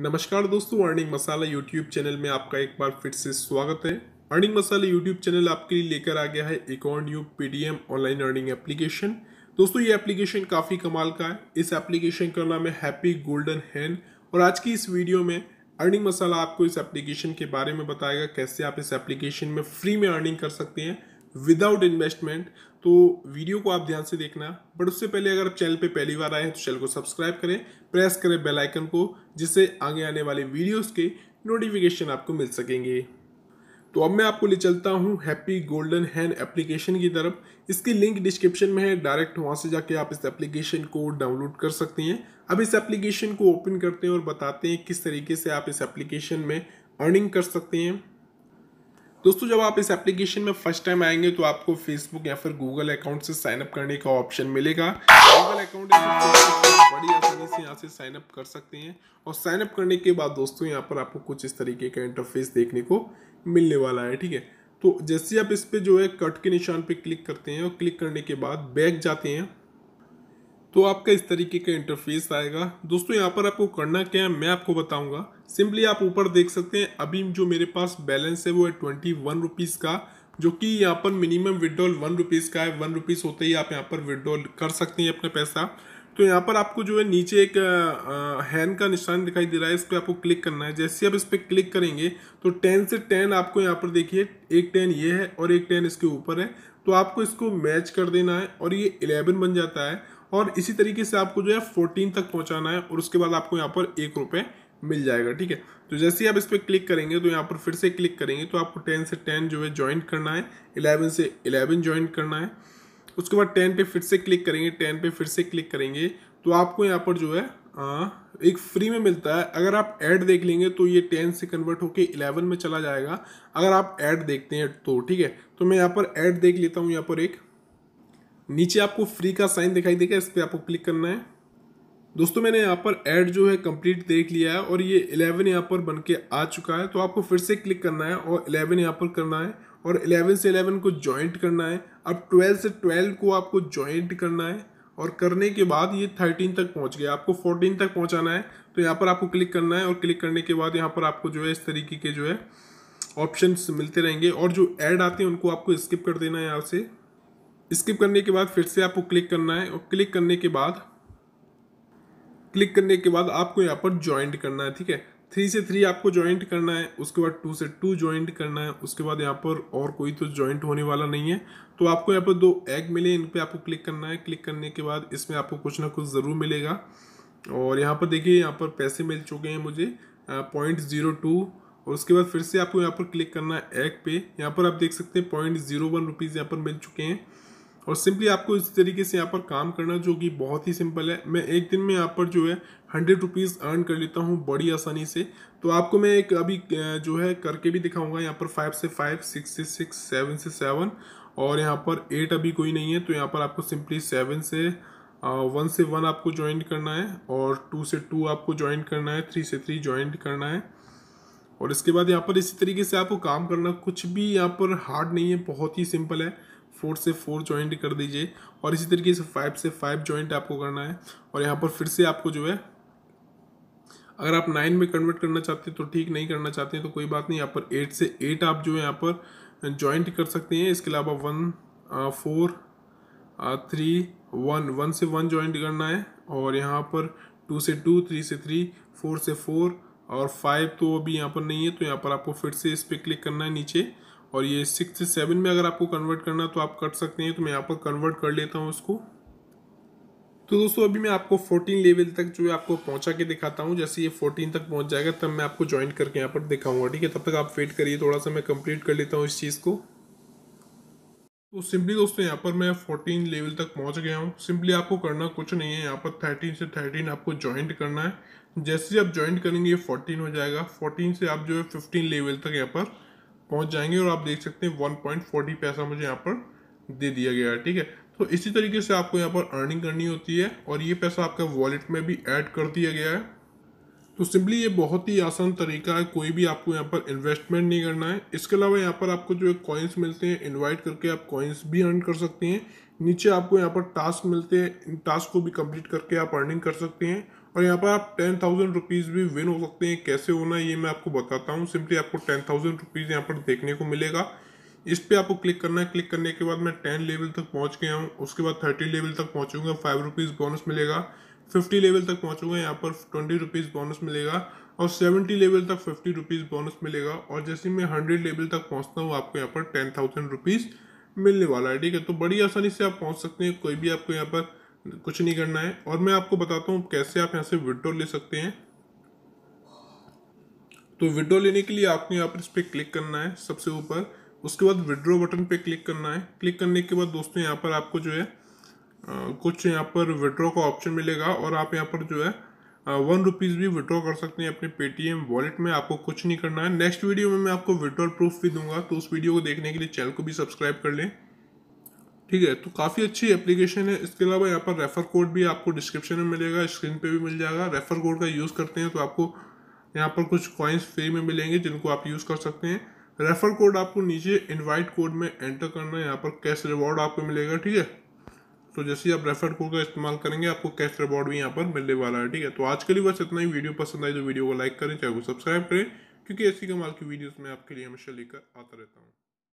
नमस्कार दोस्तों अर्निंग मसाला YouTube channel में आपका एक बार फिर से स्वागत है अर्निंग मसाला यूट्यूब चैनल आपके लिए लेकर आ गया है एक और new PDM online earning application दोस्तों ये एप्लीकेशन काफ़ी कमाल का है इस एप्लीकेशन का नाम हैप्पी गोल्डन हैन और आज की इस वीडियो में अर्निंग मसाला आपको इस एप्लीकेशन के बारे में बताएगा कैसे आप इस एप्लीकेशन में फ्री में अर्निंग कर सकते हैं विदाउट इन्वेस्टमेंट तो वीडियो को आप ध्यान से देखना बट उससे पहले अगर आप चैनल पे पहली बार आए हैं तो चैनल को सब्सक्राइब करें प्रेस करें बेल आइकन को जिससे आगे आने वाले वीडियोस के नोटिफिकेशन आपको मिल सकेंगे तो अब मैं आपको ले चलता हूँ हैप्पी गोल्डन हैंड एप्लीकेशन की तरफ इसकी लिंक डिस्क्रिप्शन में है डायरेक्ट वहाँ से जाके आप इस एप्लीकेशन को डाउनलोड कर सकते हैं अब इस एप्लीकेशन को ओपन करते हैं और बताते हैं किस तरीके से आप इस एप्लीकेशन में अर्निंग कर सकते हैं दोस्तों जब आप इस एप्लीकेशन में फर्स्ट टाइम आएंगे तो आपको फेसबुक या फिर गूगल अकाउंट से साइन अप करने का ऑप्शन मिलेगा गूगल अकाउंट बड़ी आसानी से यहाँ से साइन अप कर सकते हैं और साइन अप करने के बाद दोस्तों यहाँ पर आपको कुछ इस तरीके का इंटरफेस देखने को मिलने वाला है ठीक है तो जैसे आप इस पर जो है कट के निशान पर क्लिक करते हैं और क्लिक करने के बाद बैक जाते हैं तो आपका इस तरीके का इंटरफेस आएगा दोस्तों यहाँ पर आपको करना क्या है मैं आपको बताऊँगा सिंपली आप ऊपर देख सकते हैं अभी जो मेरे पास बैलेंस है वो है ट्वेंटी वन रुपीज़ का जो कि यहाँ पर मिनिमम विड्रॉल वन रुपीज़ का है वन रुपीज़ होते ही आप यहाँ पर विड्रॉल कर सकते हैं अपना पैसा तो यहाँ पर आपको जो है नीचे एक हैंड का निशान दिखाई दे रहा है इस पर आपको क्लिक करना है जैसे आप इस पर क्लिक करेंगे तो टेन से टेन आपको यहाँ पर देखिए एक टेन ये है और एक टेन इसके ऊपर है तो आपको इसको मैच कर देना है और ये इलेवन बन जाता है और इसी तरीके से आपको जो है फोर्टीन तक पहुँचाना है और उसके बाद आपको यहाँ पर एक रुपये मिल जाएगा ठीक है तो जैसे ही आप इस पर क्लिक करेंगे तो यहाँ पर फिर से क्लिक करेंगे तो आपको टेन से टेन जो है ज्वाइन करना है इलेवन से इलेवन ज्वाइन करना है उसके बाद टेन पे फिर से क्लिक करेंगे टेन पे फिर से क्लिक करेंगे तो आपको यहाँ पर जो है आ, एक फ्री में मिलता है अगर आप ऐड देख लेंगे तो ये टेन से कन्वर्ट होके इलेवन में चला जाएगा अगर आप ऐड देखते हैं तो ठीक है तो मैं यहाँ पर ऐड देख लेता हूँ यहाँ पर एक नीचे आपको फ्री का साइन दिखाई देगा इस पर आपको क्लिक करना है दोस्तों मैंने यहाँ पर ऐड जो है कंप्लीट देख लिया है और ये 11 यहाँ पर बन के आ चुका है तो आपको फिर से क्लिक करना है और 11 यहाँ पर करना है और 11 से 11 को ज्वाइंट करना है अब 12 से 12 को आपको ज्वाइंट करना है और करने के बाद ये 13 तक पहुँच गया आपको 14 तक पहुँचाना है तो यहाँ पर आपको क्लिक करना है और क्लिक करने के बाद यहाँ पर आपको जो है इस तरीके के जो है ऑप्शन मिलते रहेंगे और जो ऐड आते हैं उनको आपको स्किप कर देना है यहाँ से स्किप करने के बाद फिर से आपको क्लिक करना है और क्लिक करने के बाद क्लिक करने के बाद आपको यहाँ पर ज्वाइंट करना है ठीक है थ्री से थ्री आपको ज्वाइंट करना है उसके बाद टू से टू ज्वाइंट करना है उसके बाद यहाँ पर और कोई तो ज्वाइंट होने वाला नहीं है तो आपको यहाँ पर दो एग मिले इन पर आपको क्लिक करना है क्लिक करने के बाद इसमें आपको कुछ ना कुछ ज़रूर मिलेगा और यहाँ पर देखिए यहाँ पर पैसे मिल चुके हैं मुझे पॉइंट ज़ीरो टू और उसके बाद फिर से आपको यहाँ पर क्लिक करना है एग पे यहाँ पर आप देख सकते हैं पॉइंट ज़ीरो वन रुपीज़ यहाँ पर मिल चुके हैं और सिंपली आपको इस तरीके से यहाँ पर काम करना जो कि बहुत ही सिंपल है मैं एक दिन में यहाँ पर जो है हंड्रेड रुपीज़ अर्न कर लेता हूँ बड़ी आसानी से तो आपको मैं एक अभी जो है करके भी दिखाऊंगा यहाँ पर फाइव से फाइव सिक्स से सिक्स सेवन से सेवन और यहाँ पर एट अभी कोई नहीं है तो यहाँ पर आपको सिंपली सेवन से वन से वन आपको ज्वाइन करना है और टू से टू आपको ज्वाइन करना है थ्री से थ्री ज्वाइन करना है और इसके बाद यहाँ पर इसी तरीके से आपको काम करना कुछ भी यहाँ पर हार्ड नहीं है बहुत ही सिंपल है फोर से फोर ज्वाइंट कर दीजिए और इसी तरीके से फाइव से फाइव ज्वाइंट आपको करना है और यहाँ पर फिर से आपको जो है अगर आप नाइन में कन्वर्ट करना चाहते हैं तो ठीक नहीं करना चाहते हैं तो कोई बात नहीं यहाँ पर एट से एट आप जो है यहाँ पर ज्वाइंट कर सकते हैं इसके अलावा one four three one one से वन ज्वाइंट करना है और यहाँ पर टू से टू थ्री से थ्री फोर से फोर और फाइव तो अभी यहाँ पर नहीं है तो यहाँ पर आपको फिर से इस पर क्लिक करना है नीचे और ये सिक्स से सेवन में अगर आपको कन्वर्ट करना तो आप कर सकते हैं तो मैं यहाँ पर कन्वर्ट कर लेता हूँ उसको तो दोस्तों अभी मैं आपको 14 लेवल तक जो है आपको पहुंचा के दिखाता हूँ जैसे ये 14 तक पहुंच जाएगा तब मैं आपको ज्वाइन करके यहाँ पर दिखाऊंगा ठीक है तब तक आप वेट करिए थोड़ा सा मैं कंप्लीट कर लेता हूँ इस चीज़ को तो सिंपली दोस्तों यहाँ पर मैं 14 लेवल तक पहुँच गया हूँ सिंपली आपको करना कुछ नहीं है यहाँ पर थर्टीन से थर्टीन आपको ज्वाइंट करना है जैसे आप ज्वाइंट करेंगे ये फोर्टीन हो जाएगा फोर्टीन से आप जो है फिफ्टीन लेवल तक यहाँ पर पहुंच जाएंगे और आप देख सकते हैं वन पॉइंट फोर्टी पैसा मुझे यहाँ पर दे दिया गया है ठीक है तो इसी तरीके से आपको यहाँ पर अर्निंग करनी होती है और ये पैसा आपका वॉलेट में भी ऐड कर दिया गया है तो सिंपली ये बहुत ही आसान तरीका है कोई भी आपको यहाँ पर इन्वेस्टमेंट नहीं करना है इसके अलावा यहाँ पर आपको जो कॉइन्स मिलते हैं इन्वाइट करके आप कॉइन्स भी अर्न कर सकते हैं नीचे आपको यहाँ पर टास्क मिलते हैं इन टास्क को भी कंप्लीट करके आप अर्निंग कर सकते हैं और यहाँ पर आप टेन थाउजेंड रुपीज़ भी विन हो सकते हैं कैसे होना ये मैं आपको बताता हूँ सिंपली आपको टेन थाउजेंड रुपीज़ यहाँ पर देखने को मिलेगा इस पर आपको क्लिक करना है क्लिक करने के बाद मैं टेन लेवल तक पहुँच गया हूँ उसके बाद थर्टी लेवल तक पहुँचूंगा फाइव रुपीज़ बोनस मिलेगा फिफ्टी लेवल तक पहुँचूंगा यहाँ पर ट्वेंटी रुपीज़ बोनस मिलेगा और सेवेंटी लेवल तक फिफ्टी रुपीज़ बोनस मिलेगा और जैसे मैं हंड्रेड लेवल तक पहुँचता हूँ आपको यहाँ पर टेन थाउजेंड रुपीज़ मिलने वाला है ठीक है तो बड़ी आसानी से आप पहुंच सकते हैं कोई भी आपको यहाँ पर कुछ नहीं करना है और मैं आपको बताता हूँ कैसे आप यहाँ से विड्रो ले सकते हैं तो विड्रो लेने के लिए आपको यहाँ पर इस पर क्लिक करना है सबसे ऊपर उसके बाद विड्रो बटन पे क्लिक करना है क्लिक करने के बाद दोस्तों यहाँ पर आपको जो है कुछ यहाँ पर विड्रो का ऑप्शन मिलेगा और आप यहाँ पर जो है वन रुपीज़ भी विड्रॉ कर सकते हैं अपने पेटीएम वॉलेट में आपको कुछ नहीं करना है नेक्स्ट वीडियो में मैं आपको विड्रॉल प्रूफ भी दूंगा तो उस वीडियो को देखने के लिए चैनल को भी सब्सक्राइब कर लें ठीक है तो काफ़ी अच्छी एप्लीकेशन है इसके अलावा यहाँ पर रेफर कोड भी आपको डिस्क्रिप्शन में मिलेगा स्क्रीन पे भी मिल जाएगा रेफर कोड का यूज़ करते हैं तो आपको यहाँ पर कुछ कॉइन्स फ्री में मिलेंगे जिनको आप यूज़ कर सकते हैं रेफर कोड आपको नीचे इनवाइट कोड में एंटर करना है यहाँ पर कैश रिवॉर्ड आपको मिलेगा ठीक है तो जैसे आप रेफर कोड का इस्तेमाल करेंगे आपको कैश रिवॉर्ड भी यहाँ पर मिलने वाला है ठीक है तो आज के लिए बस इतना ही वीडियो पसंद आई तो वीडियो को लाइक करें चाहे को सब्सक्राइब करें क्योंकि ऐसी कमाल की वीडियोस मैं आपके लिए हमेशा लेकर आता रहता हूँ